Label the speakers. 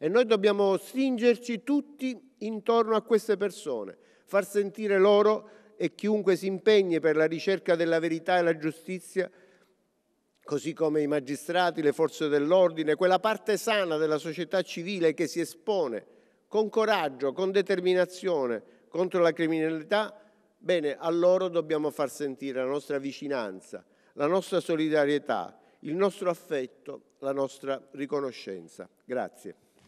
Speaker 1: E noi dobbiamo stringerci tutti intorno a queste persone, far sentire loro e chiunque si impegni per la ricerca della verità e la giustizia, così come i magistrati, le forze dell'ordine, quella parte sana della società civile che si espone con coraggio, con determinazione contro la criminalità, bene, a loro dobbiamo far sentire la nostra vicinanza, la nostra solidarietà, il nostro affetto, la nostra riconoscenza. Grazie.